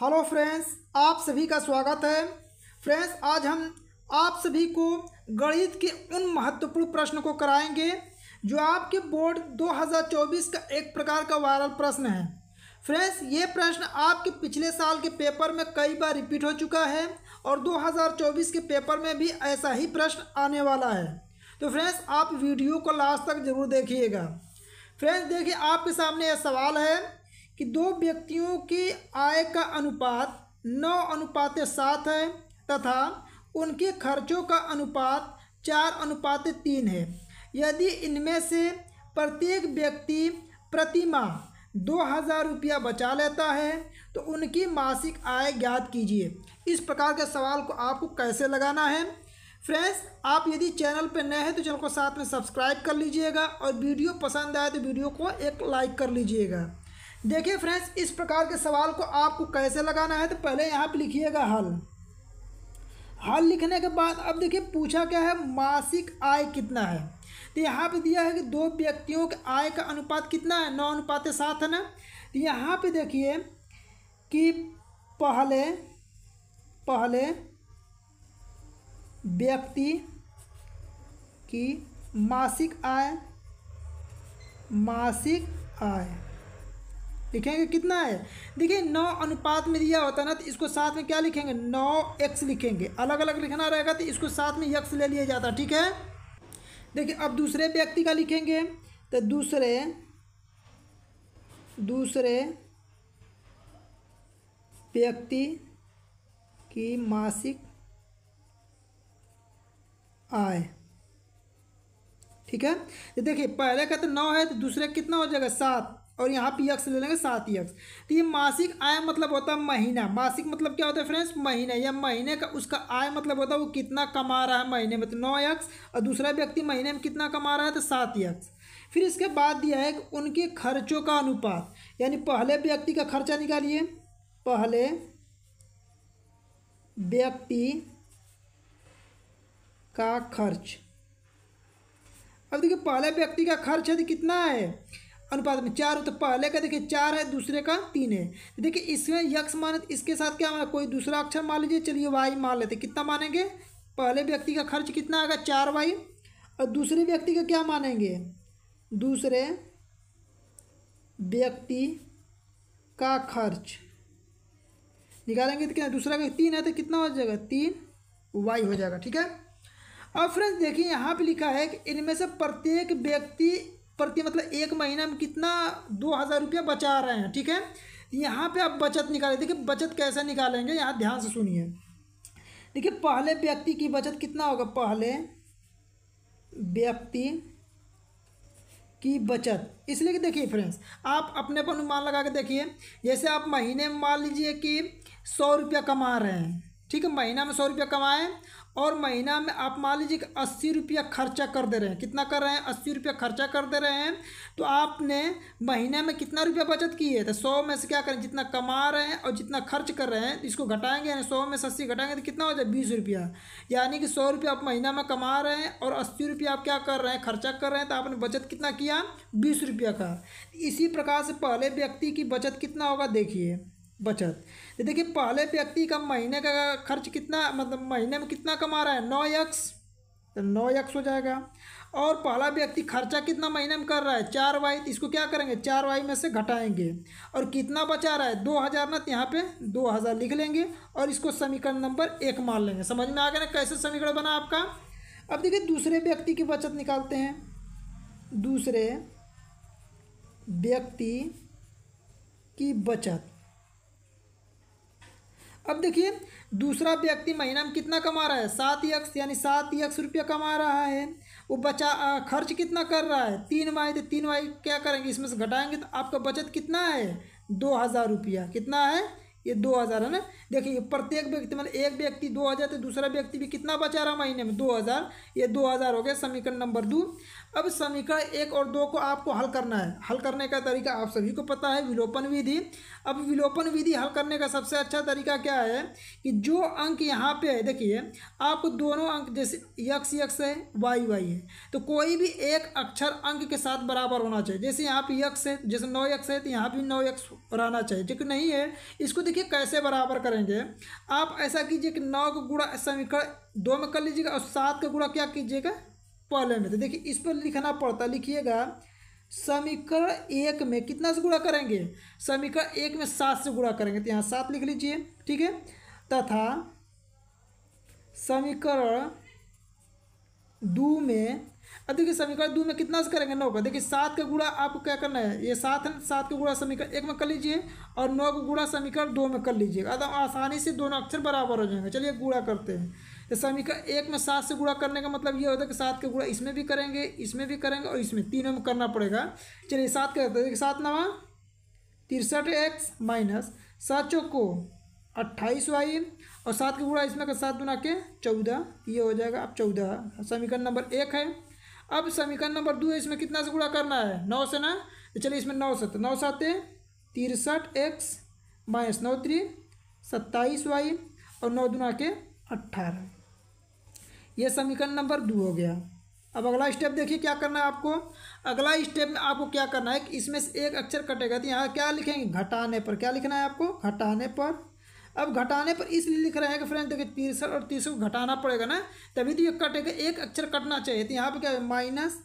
hello friends आप सभी का स्वागत है फ्रेंड्स आज हम आप सभी को गणित के उन महत्वपूर्ण प्रश्न को कराएंगे जो आपके बोर्ड 2024 का एक प्रकार का वायरल प्रश्न है फ्रेंड्स ये प्रश्न आपके पिछले साल के पेपर में कई बार रिपीट हो चुका है और 2024 के पेपर में भी ऐसा ही प्रश्न आने वाला है तो फ्रेंड्स आप वीडियो को लास्ट तक जरूर देखिएगा फ्रेंड्स देखिए आपके सामने यह सवाल है कि दो व्यक्तियों की आय का अनुपात नौ अनुपात सात है तथा उनके खर्चों का अनुपात चार अनुपात तीन है यदि इनमें से प्रत्येक व्यक्ति माह दो हज़ार रुपया बचा लेता है तो उनकी मासिक आय ज्ञात कीजिए इस प्रकार के सवाल को आपको कैसे लगाना है फ्रेंड्स आप यदि चैनल पर नए हैं तो चैनल को साथ में सब्सक्राइब कर लीजिएगा और वीडियो पसंद आए तो वीडियो को एक लाइक कर लीजिएगा देखिए फ्रेंड्स इस प्रकार के सवाल को आपको कैसे लगाना है तो पहले यहाँ पर लिखिएगा हल हल लिखने के बाद अब देखिए पूछा क्या है मासिक आय कितना है तो यहाँ पे दिया है कि दो व्यक्तियों के आय का अनुपात कितना है नौ अनुपात सात है ना तो यहाँ पे देखिए कि पहले पहले व्यक्ति की मासिक आय मासिक आय लिखेंगे कितना है देखिए नौ अनुपात में दिया होता है ना तो इसको साथ में क्या लिखेंगे नौ एक्स लिखेंगे अलग अलग लिखना रहेगा तो इसको साथ में यक्स ले लिया जाता है ठीक है देखिए अब दूसरे व्यक्ति का लिखेंगे तो दूसरे दूसरे व्यक्ति की मासिक आय ठीक है तो देखिए पहले का तो नौ है तो दूसरे कितना हो जाएगा सात और यहाँ पी एक्स ले लेंगे सात एक्स तो ये मासिक आय मतलब होता है महीना मासिक मतलब क्या होता है फ्रेंड्स महीना या महीने का उसका आय मतलब होता है वो कितना कमा रहा है महीने में तो नौ एक्स और दूसरा व्यक्ति महीने में कितना कमा रहा है तो सात एक्स फिर इसके बाद दिया है कि उनके खर्चों का अनुपात यानी पहले व्यक्ति का खर्चा निकालिए पहले व्यक्ति का खर्च अब देखिए पहले व्यक्ति का खर्च है तो कितना है अनुपात में चार हो तो पहले का देखिए चार है दूसरे का तीन है देखिए इसमें यक्ष माने इसके साथ क्या माना कोई दूसरा अक्षर मान लीजिए चलिए वाई मान लेते कितना मानेंगे पहले व्यक्ति का खर्च कितना आएगा चार वाई और दूसरे व्यक्ति का क्या मानेंगे दूसरे व्यक्ति का खर्च निकालेंगे तो क्या दूसरा का तीन है तो कितना हो जाएगा तीन वाई हो जाएगा ठीक है अब फ्रेंड्स देखिए यहाँ पे लिखा है कि इनमें से प्रत्येक व्यक्ति प्रति मतलब एक महीना में कितना दो हज़ार रुपया बचा रहे हैं ठीक है यहाँ पे आप बचत निकालें देखिए बचत कैसे निकालेंगे यहाँ ध्यान से सुनिए देखिए पहले व्यक्ति की बचत कितना होगा पहले व्यक्ति की बचत इसलिए कि देखिए फ्रेंड्स आप अपने पर अनुमान लगा के देखिए जैसे आप महीने में मान लीजिए कि सौ रुपया कमा रहे हैं ठीक है महीना में सौ रुपया कमाएं और महीना में आप मान लीजिए कि अस्सी रुपया खर्चा कर दे रहे हैं कितना कर रहे हैं अस्सी रुपया खर्चा कर दे रहे हैं तो आपने महीने में कितना रुपया बचत की है तो सौ में से क्या करें जितना कमा रहे हैं और जितना खर्च कर रहे हैं इसको घटाएंगे यानी सौ में से अस्सी घटाएंगे तो कितना हो जाए बीस रुपया यानी कि सौ रुपया आप महीना में कमा रहे हैं और अस्सी रुपया आप क्या कर रहे हैं खर्चा कर रहे हैं तो आपने बचत कितना किया बीस रुपया का इसी प्रकार से पहले व्यक्ति की बचत कितना होगा देखिए बचत देखिए पहले व्यक्ति का महीने का खर्च कितना मतलब महीने में कितना कमा रहा है नौ यक्स तो नौ यक्स हो जाएगा और पहला व्यक्ति खर्चा कितना महीने में कर रहा है चार वाई तो इसको क्या करेंगे चार वाई में से घटाएंगे और कितना बचा रहा है दो हज़ार ना तो यहाँ पर दो हज़ार लिख लेंगे और इसको समीकरण नंबर एक मान लेंगे समझ में आ गया ना कैसे समीकरण बना आपका अब देखिए दूसरे व्यक्ति की बचत निकालते हैं दूसरे व्यक्ति की बचत अब देखिए दूसरा व्यक्ति महीना में कितना कमा रहा है सात यक्स यानी सात यक्स रुपया कमा रहा है वो बचा खर्च कितना कर रहा है तीन वाई तो तीन वाई क्या करेंगे इसमें से घटाएंगे तो आपका बचत कितना है दो हज़ार रुपया कितना है ये दो हज़ार है ना देखिए प्रत्येक व्यक्ति मतलब एक व्यक्ति दो हज़ार तो दूसरा व्यक्ति भी कितना बचा रहा महीने में दो हज़ार ये दो हज़ार हो गया समीकरण नंबर दो अब समीकरण एक और दो को आपको हल करना है हल करने का तरीका आप सभी को पता है विलोपन विधि अब विलोपन विधि हल करने का सबसे अच्छा तरीका क्या है कि जो अंक यहाँ पे है देखिए आपको दोनों अंक जैसे यक्स यक्स है वाई वाई है तो कोई भी एक अक्षर अंक के साथ बराबर होना चाहिए जैसे यहाँ पे यक्स है जैसे नौ यक्स है तो यहाँ भी नौ यक्स रहना चाहिए जो नहीं है इसको देखिए कैसे बराबर करेंगे आप ऐसा कीजिए कि नौ का गुणा समीकरण दो में कर लीजिएगा और सात का गुणा क्या कीजिएगा पहले में तो देखिए इस पर लिखना पड़ता लिखिएगा समीकरण एक में कितना से गुणा करेंगे समीकरण एक में सात से गुणा करेंगे तो यहाँ सात लिख लीजिए ठीक है तथा समीकरण दो में अब देखिए समीकरण दो में कितना से करेंगे नौ का देखिए सात का गुड़ा आपको क्या करना है ये सात है सात का गुड़ा समीकरण एक में कर लीजिए और नौ का गुड़ा समीकरण दो में कर लीजिएगा एकदम आसानी से दोनों अक्षर बराबर हो जाएंगे चलिए गुड़ा करते हैं तो समीकरण एक में सात से गुड़ा करने का मतलब ये होता है कि सात का गुड़ा इसमें भी करेंगे इसमें भी करेंगे और इसमें तीनों में करना पड़ेगा चलिए सात का करते हैं देखिए सात नवा तिरसठ एक्स माइनस सात को अट्ठाईस वाई और सात का गुड़ा इसमें सात दुना के चौदह ये हो जाएगा अब चौदह समीकरण नंबर एक है अब समीकरण नंबर दो है इसमें कितना से गुणा करना है नौ से ना तो चलिए इसमें नौ सत तो नौ सात तिरसठ एक्स माइनस नौ त्री सत्ताईस वाई और नौ दुना के अट्ठारह यह समीकरण नंबर दो हो गया अब अगला स्टेप देखिए क्या करना है आपको अगला स्टेप में आपको क्या करना है कि इसमें से एक अक्षर कटेगा तो यहाँ क्या लिखेंगे घटाने पर क्या लिखना है आपको घटाने पर अब घटाने पर इसलिए लिख रहे हैं कि फ्रेंड देखिए तिरसठ और तीस को घटाना पड़ेगा ना तभी तो ये कटेगा एक अक्षर कटना चाहिए तो यहाँ पर क्या है माइनस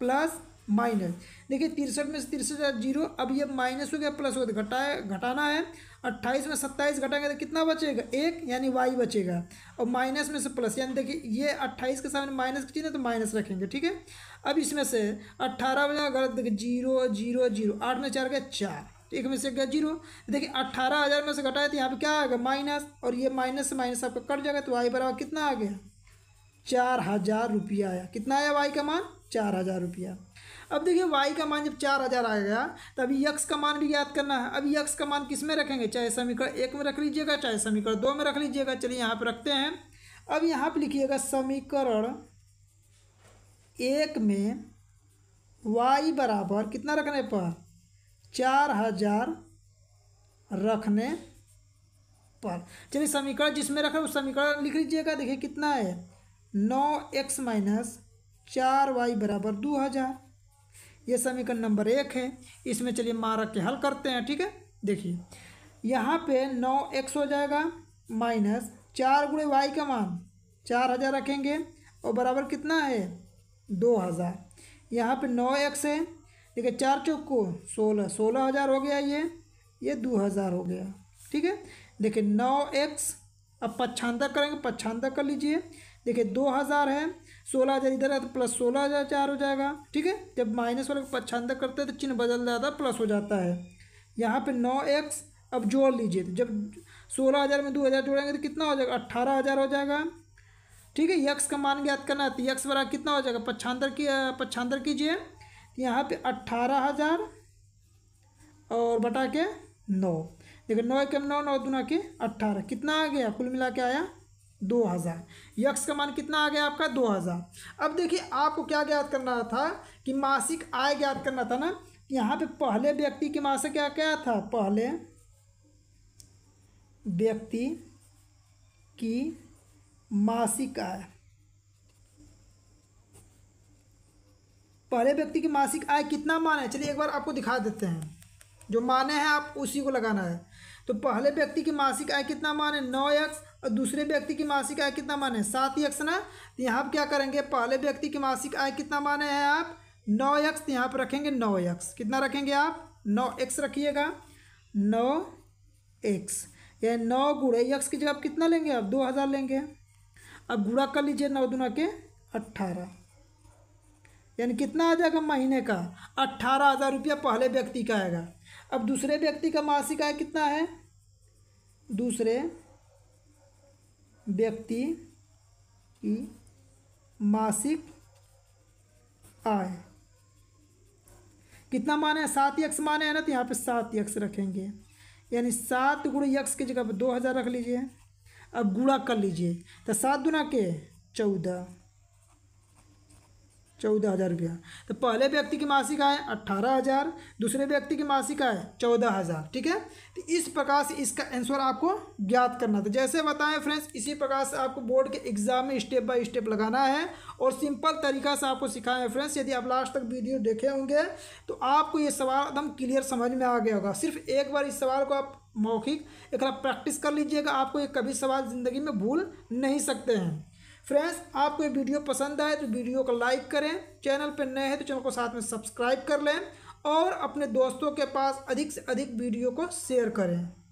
प्लस माइनस देखिए तिरसठ में से तिरसठ जीरो अब ये माइनस हो गया प्लस हो गया तो घटाए घटाना है अट्ठाईस में सत्ताईस घटाएंगे तो कितना बचेगा एक यानी वाई बचेगा और माइनस में से प्लस यानी देखिए ये अट्ठाईस के सामने माइनस की है तो माइनस रखेंगे ठीक है अब इसमें से अट्ठारह बजे गलत देखिए जीरो जीरो जीरो आठ में चार गया चार एक में से गया जीरो देखिए अट्ठारह हज़ार में से घटाया तो यहाँ पे क्या आएगा माइनस और ये माइनस से माइनस आपका कट जाएगा तो वाई बराबर कितना आ गया चार हज़ार रुपया आया कितना आया वाई का मान चार हज़ार रुपया अब देखिए वाई का मान जब चार हज़ार आ गया तो अभी यक्स का मान भी याद करना है अभी यक्स का मान किस में रखेंगे चाहे समीकरण एक में रख लीजिएगा चाहे समीकरण दो में रख लीजिएगा चलिए यहाँ पर रखते हैं अब यहाँ पर लिखिएगा समीकरण एक में वाई बराबर कितना रखने पर चार हजार रखने पर चलिए समीकरण जिसमें रखा उस समीकरण लिख लीजिएगा देखिए कितना है नौ एक्स माइनस चार वाई बराबर दो हज़ार ये समीकरण नंबर एक है इसमें चलिए मारक के हल करते हैं ठीक है देखिए यहाँ पे नौ एक्स हो जाएगा माइनस चार गुड़े वाई का मान चार हज़ार रखेंगे और बराबर कितना है दो हज़ार यहाँ पे नौ एक्स है देखिए चार चौक को सोलह सोलह हज़ार हो गया ये ये दो हज़ार हो गया ठीक है देखिए नौ एक्स अब पच्छांतर करेंगे पच्छांतर कर लीजिए देखिए दो हज़ार है सोलह हज़ार इधर है तो प्लस सोलह हज़ार चार हो जाएगा ठीक है जब माइनस वाले को पच्छांतर करते हैं तो चिन्ह बदल जाता है प्लस हो जाता है यहाँ पर नौ एक्स अब जोड़ लीजिए तो जब सोलह हज़ार में दो हज़ार जोड़ेंगे तो कितना हो जाएगा अट्ठारह हज़ार हो जाएगा ठीक है यक्स का मान ज्ञात करना है तो यक्स बराबर कितना हो जाएगा पच्छांतर की पच्छांतर कीजिए यहाँ पे अट्ठारह हज़ार और बटा के नौ देखो नौ एक नौ नौ दुना के अट्ठारह कितना आ गया कुल मिला के आया दो हज़ार यक्स का मान कितना आ गया आपका दो हज़ार अब देखिए आपको क्या ज्ञात करना था कि मासिक आय ज्ञात करना था ना यहाँ पे पहले व्यक्ति की मासिक क्या क्या था पहले व्यक्ति की मासिक आय पहले व्यक्ति की मासिक आय कितना मान है चलिए एक बार आपको दिखा देते हैं जो माने हैं आप उसी को लगाना है तो पहले व्यक्ति की मासिक आय कितना मान है नौ यक्स और दूसरे व्यक्ति की मासिक आय कितना मान है सात यक्स ना तो यहाँ पर क्या करेंगे पहले व्यक्ति की मासिक आय कितना माने हैं आप नौ यक्स तो यहाँ पर रखेंगे नौ यक्स कितना रखेंगे आप नौ एक्स रखिएगा नौ एक्स या नौ गुड़े यक्स की जगह आप कितना लेंगे आप दो हज़ार लेंगे अब गुड़ा कर लीजिए नौ दुना के अट्ठारह यानी कितना आ जाएगा महीने का अट्ठारह हज़ार रुपया पहले व्यक्ति का आएगा अब दूसरे व्यक्ति का मासिक आय कितना है दूसरे व्यक्ति की मासिक आय कितना माने है सात यक्स माने हैं ना तो यहाँ पे सात यक्स रखेंगे यानी सात गुण यक्स की जगह पर दो हज़ार रख लीजिए अब गुणा कर लीजिए तो सात दुना के चौदह चौदह हज़ार रुपया तो पहले व्यक्ति की मासिक आय अट्ठारह हज़ार दूसरे व्यक्ति की मासिक आय चौदह हज़ार ठीक है तो इस प्रकार से इसका आंसर आपको ज्ञात करना था जैसे बताएं फ्रेंड्स इसी प्रकार से आपको बोर्ड के एग्जाम में स्टेप बाय स्टेप लगाना है और सिंपल तरीका से आपको सिखाएं फ्रेंड्स यदि आप लास्ट तक वीडियो देखे होंगे तो आपको ये सवाल एकदम क्लियर समझ में आ गया होगा सिर्फ एक बार इस सवाल को आप मौखिक एक प्रैक्टिस कर लीजिएगा आपको ये कभी सवाल ज़िंदगी में भूल नहीं सकते हैं फ्रेंड्स आपको ये वीडियो पसंद आए तो वीडियो को लाइक करें चैनल पर नए हैं तो चैनल को साथ में सब्सक्राइब कर लें और अपने दोस्तों के पास अधिक से अधिक वीडियो को शेयर करें